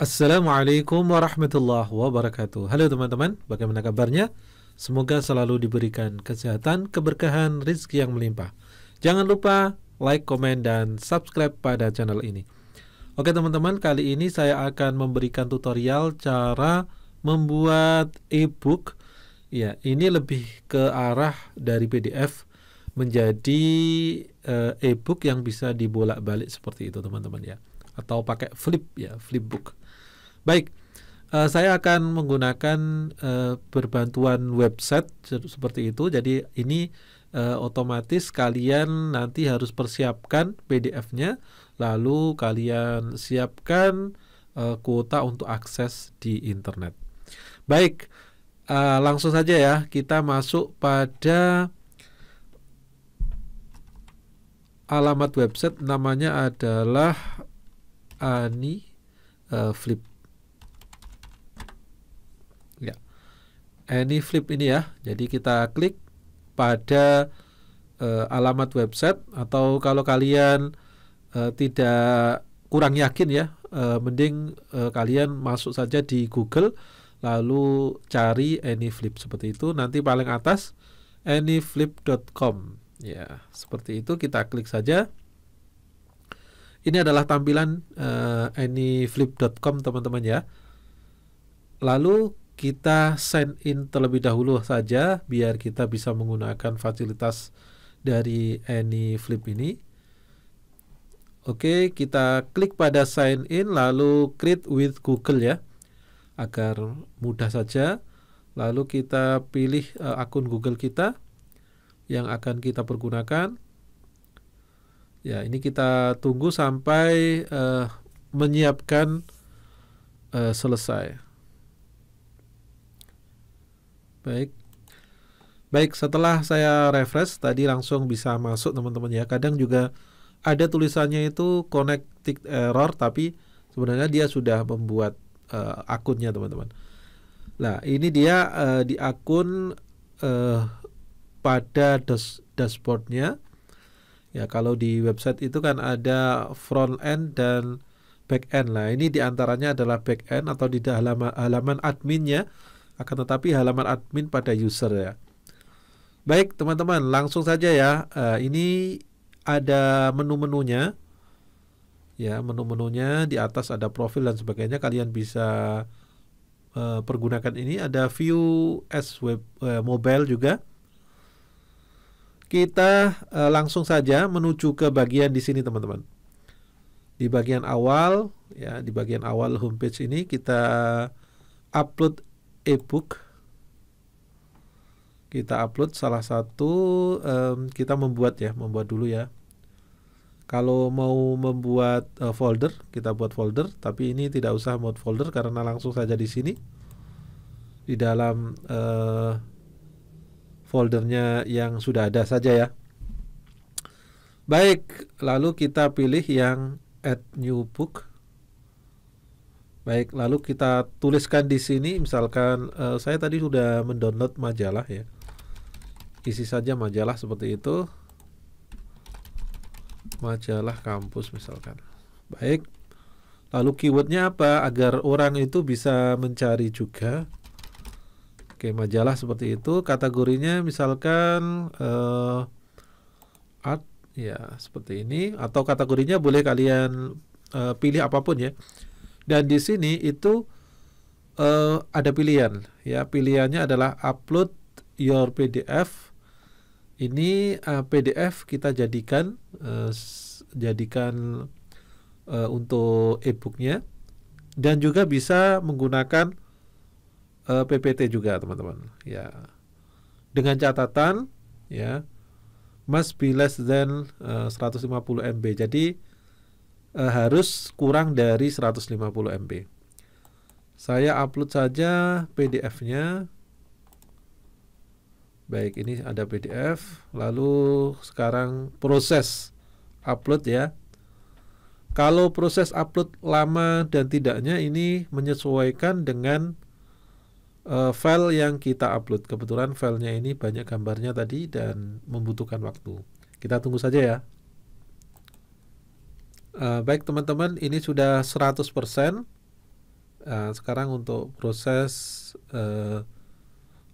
Assalamualaikum warahmatullahi wabarakatuh Halo teman-teman, bagaimana kabarnya? Semoga selalu diberikan kesehatan, keberkahan, rezeki yang melimpah Jangan lupa like, komen, dan subscribe pada channel ini Oke teman-teman, kali ini saya akan memberikan tutorial cara membuat e-book Ya, ini lebih ke arah dari PDF menjadi eh, e-book yang bisa dibolak-balik seperti itu teman-teman ya atau pakai flip ya flipbook Baik, uh, saya akan menggunakan uh, eh, berbantuan website seperti itu. Jadi ini uh, otomatis kalian nanti harus persiapkan PDF-nya, lalu kalian siapkan uh, kuota untuk akses di internet. Baik, uh, langsung saja ya kita masuk pada alamat website namanya adalah Ani uh, Flip. any flip ini ya. Jadi kita klik pada uh, alamat website atau kalau kalian uh, tidak kurang yakin ya, uh, mending uh, kalian masuk saja di Google lalu cari any flip seperti itu. Nanti paling atas anyflip.com. Ya, seperti itu kita klik saja. Ini adalah tampilan uh, anyflip.com teman-teman ya. Lalu kita sign in terlebih dahulu saja biar kita bisa menggunakan fasilitas dari Any Flip ini. Oke, kita klik pada sign in lalu create with Google ya. Agar mudah saja. Lalu kita pilih uh, akun Google kita yang akan kita pergunakan. Ya, ini kita tunggu sampai uh, menyiapkan uh, selesai. Baik. Baik, setelah saya refresh tadi langsung bisa masuk teman-teman ya. Kadang juga ada tulisannya itu connected error tapi sebenarnya dia sudah membuat uh, akunnya teman-teman. Nah, ini dia uh, di akun uh, pada dash dashboardnya. Ya, kalau di website itu kan ada front end dan back end. Nah, ini diantaranya adalah back end atau di halaman, halaman adminnya akan tetapi halaman admin pada user ya. Baik teman-teman, langsung saja ya. Uh, ini ada menu-menunya. Ya, menu-menunya di atas ada profil dan sebagainya. Kalian bisa uh, pergunakan ini. Ada view as web uh, mobile juga. Kita uh, langsung saja menuju ke bagian di sini teman-teman. Di bagian awal ya, di bagian awal homepage ini kita upload E-book kita upload salah satu um, kita membuat ya membuat dulu ya kalau mau membuat uh, folder kita buat folder tapi ini tidak usah buat folder karena langsung saja di sini di dalam uh, foldernya yang sudah ada saja ya baik lalu kita pilih yang add new book Baik, lalu kita tuliskan di sini misalkan uh, saya tadi sudah mendownload majalah ya. Isi saja majalah seperti itu. Majalah kampus misalkan. Baik. Lalu keywordnya apa agar orang itu bisa mencari juga. Oke, majalah seperti itu. Kategorinya misalkan uh, art ya seperti ini atau kategorinya boleh kalian uh, pilih apapun ya. Dan di sini itu uh, ada pilihan ya. Pilihannya adalah upload your PDF. Ini uh, eh, PDF kita jadikan uh, jadikan uh, untuk e-booknya dan juga bisa menggunakan uh, PPT juga teman-teman ya dengan catatan ya must be less than uh, 150 MB jadi e, harus kurang dari 150 MB. Saya upload saja PDF-nya. Baik, ini ada PDF. Lalu sekarang proses upload ya. Kalau proses upload lama dan tidaknya ini menyesuaikan dengan uh, file yang kita upload. Kebetulan filenya ini banyak gambarnya tadi dan membutuhkan waktu. Kita tunggu saja ya. Uh, baik teman-teman, ini sudah 100%. Uh, eh, sekarang untuk proses uh,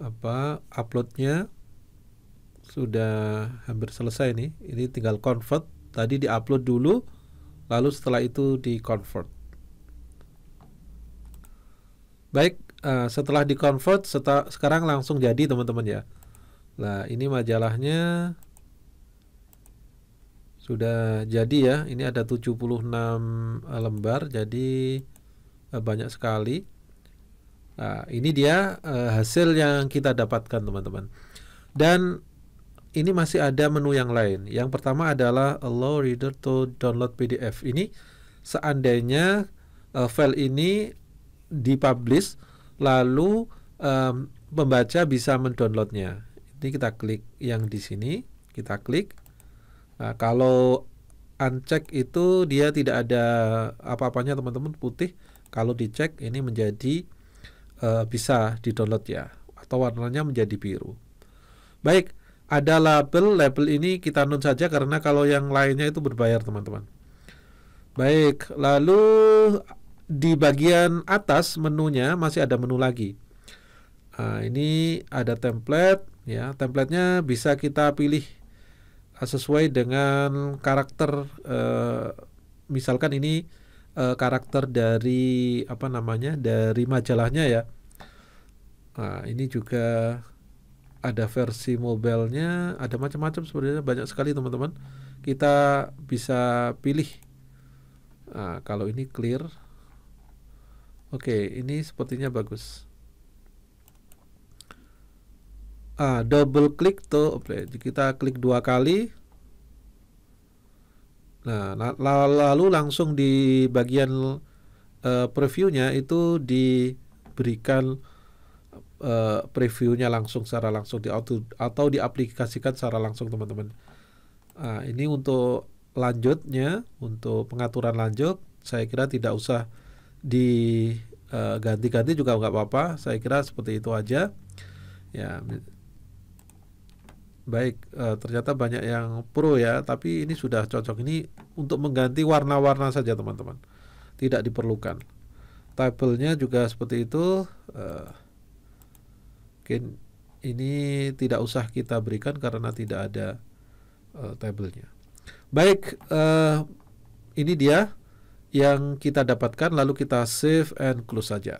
apa uploadnya sudah hampir selesai nih. Ini tinggal convert. Tadi diupload dulu, lalu setelah itu di convert. Baik, uh, setelah di convert, seta sekarang langsung jadi teman-teman ya. Nah, ini majalahnya sudah jadi ya ini ada 76 eh, lembar jadi eh, banyak sekali nah, ini dia eh, hasil yang kita dapatkan teman-teman dan ini masih ada menu yang lain yang pertama adalah allow reader to download PDF ini seandainya file ini dipublish lalu pembaca bisa mendownloadnya ini kita klik yang di sini kita klik Nah, kalau uncheck itu dia tidak ada apa-apanya teman-teman putih. Kalau dicek ini menjadi uh, bisa di-download ya atau warnanya menjadi biru. Baik, ada label. Label ini kita non saja karena kalau yang lainnya itu berbayar teman-teman. Baik, lalu di bagian atas menunya masih ada menu lagi. Nah, ini ada template ya. Templatenya bisa kita pilih Ah, sesuai dengan karakter uh, misalkan ini uh, karakter dari apa namanya dari majalahnya ya nah ini juga ada versi mobilenya ada macam-macam sebenarnya banyak sekali teman-teman kita bisa pilih nah, kalau ini clear oke okay, ini sepertinya bagus ah, double klik tuh kita klik dua kali nah lalu langsung di bagian uh, previewnya itu diberikan uh, previewnya langsung secara langsung di auto atau diaplikasikan secara langsung teman-teman nah, ini untuk lanjutnya untuk pengaturan lanjut saya kira tidak usah diganti eh, ganti -ganti juga nggak apa-apa saya kira seperti itu aja ya baik uh, ternyata banyak yang pro ya tapi ini sudah cocok ini untuk mengganti warna-warna saja teman-teman tidak diperlukan tabelnya juga seperti itu eh, ini tidak usah kita berikan karena tidak ada uh, tabelnya baik uh, ini dia yang kita dapatkan lalu kita save and close saja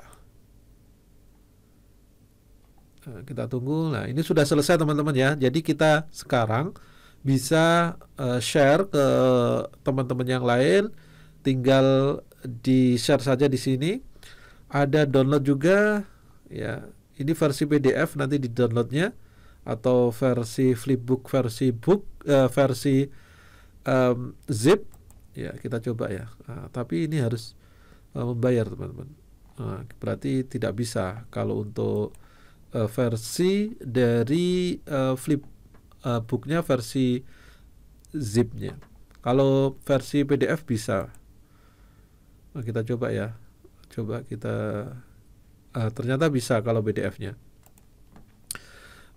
Eh, kita tunggu. Nah, ini sudah selesai teman-teman ya. Jadi kita sekarang bisa uh, share ke teman-teman yang lain. Tinggal di share saja di sini. Ada download juga ya. Ini versi PDF nanti di downloadnya atau versi flipbook versi book uh, versi um, zip ya kita coba ya. Nah, tapi ini harus uh, membayar teman-teman. Nah, berarti tidak bisa kalau untuk uh, versi dari uh, flip uh, versi zipnya kalau versi PDF bisa nah, kita coba ya coba kita uh, ternyata bisa kalau PDF-nya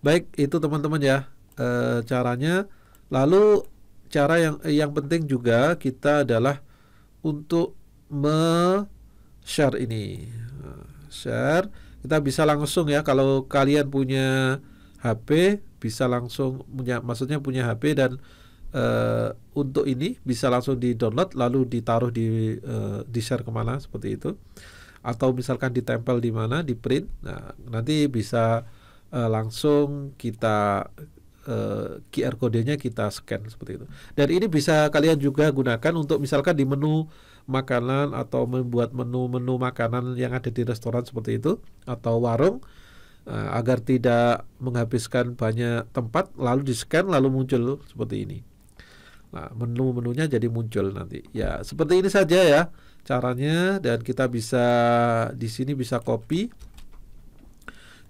baik itu teman-teman ya uh, caranya lalu cara yang yang penting juga kita adalah untuk me nah, share ini share kita bisa langsung ya kalau kalian punya HP bisa langsung punya maksudnya punya HP dan uh, untuk ini bisa langsung di download lalu ditaruh di uh, eh, di share kemana seperti itu atau misalkan ditempel di mana di print nah nanti bisa uh, langsung kita uh, QR kodenya kita scan seperti itu dan ini bisa kalian juga gunakan untuk misalkan di menu makanan atau membuat menu-menu makanan yang ada di restoran seperti itu atau warung eh, agar tidak menghabiskan banyak tempat lalu di scan lalu muncul seperti ini nah menu-menunya jadi muncul nanti ya seperti ini saja ya caranya dan kita bisa di sini bisa copy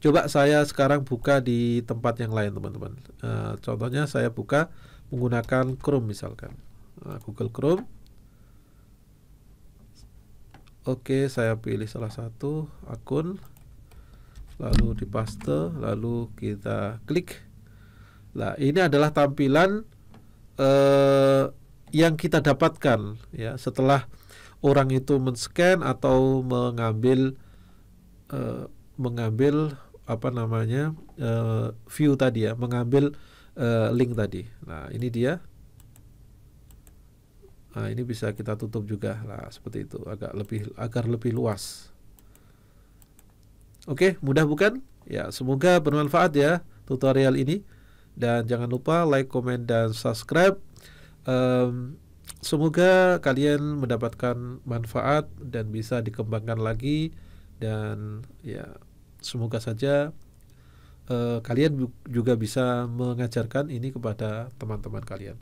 coba saya sekarang buka di tempat yang lain teman-teman eh, contohnya saya buka menggunakan Chrome misalkan nah, Google Chrome Oke, saya pilih salah satu akun, lalu di paste, lalu kita klik. Nah, ini adalah tampilan eh, yang kita dapatkan ya setelah orang itu men-scan atau mengambil eh, mengambil apa namanya eh, view tadi ya, mengambil eh, link tadi. Nah, ini dia Nah, ini bisa kita tutup juga. lah seperti itu agak lebih agar lebih luas. Oke, mudah bukan? Ya, semoga bermanfaat ya tutorial ini. Dan jangan lupa like, komen, dan subscribe. Um, semoga kalian mendapatkan manfaat dan bisa dikembangkan lagi. Dan ya, semoga saja uh, kalian juga bisa mengajarkan ini kepada teman-teman kalian.